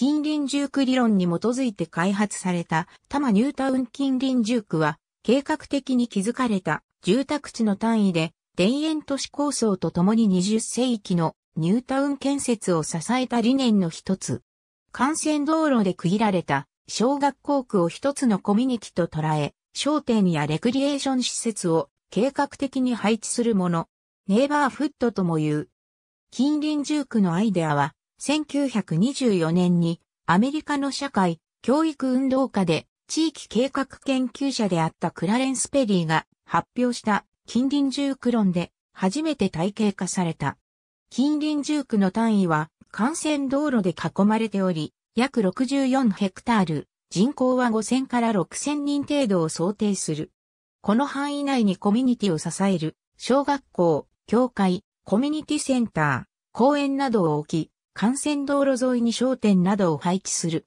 近隣住区理論に基づいて開発された多摩ニュータウン近隣住区は計画的に築かれた住宅地の単位で田園都市構想とともに20世紀のニュータウン建設を支えた理念の一つ。幹線道路で区切られた小学校区を一つのコミュニティと捉え、商店やレクリエーション施設を計画的に配置するもの、ネイバーフットとも言う。近隣住区のアイデアは、1924年にアメリカの社会、教育運動家で地域計画研究者であったクラレンス・ペリーが発表した近隣住区論で初めて体系化された。近隣住区の単位は幹線道路で囲まれており、約64ヘクタール、人口は5000から6000人程度を想定する。この範囲内にコミュニティを支える、小学校、教会、コミュニティセンター、公園などを置き、幹線道路沿いに商店などを配置する。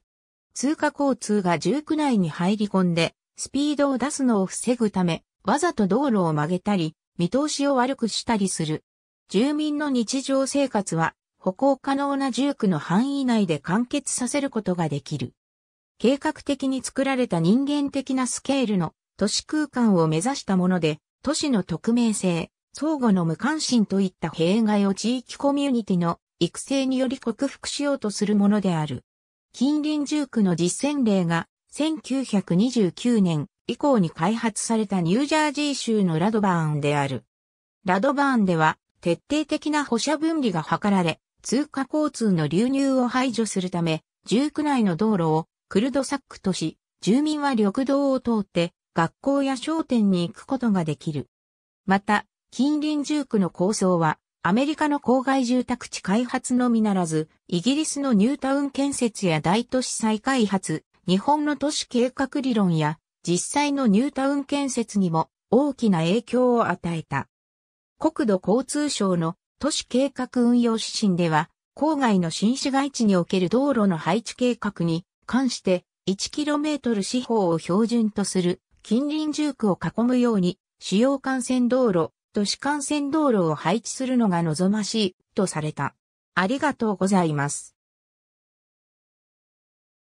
通過交通が住区内に入り込んで、スピードを出すのを防ぐため、わざと道路を曲げたり、見通しを悪くしたりする。住民の日常生活は、歩行可能な住区の範囲内で完結させることができる。計画的に作られた人間的なスケールの都市空間を目指したもので、都市の匿名性、相互の無関心といった弊害を地域コミュニティの育成により克服しようとするものである。近隣住区の実践例が1929年以降に開発されたニュージャージー州のラドバーンである。ラドバーンでは徹底的な保車分離が図られ、通貨交通の流入を排除するため、住区内の道路をクルドサックとし、住民は緑道を通って学校や商店に行くことができる。また、近隣住区の構想はアメリカの郊外住宅地開発のみならず、イギリスのニュータウン建設や大都市再開発、日本の都市計画理論や実際のニュータウン建設にも大きな影響を与えた。国土交通省の都市計画運用指針では、郊外の新市街地における道路の配置計画に関して 1km 四方を標準とする近隣住区を囲むように主要幹線道路、都市幹線道路を配置するのが望ましい、とされた。ありがとうございます。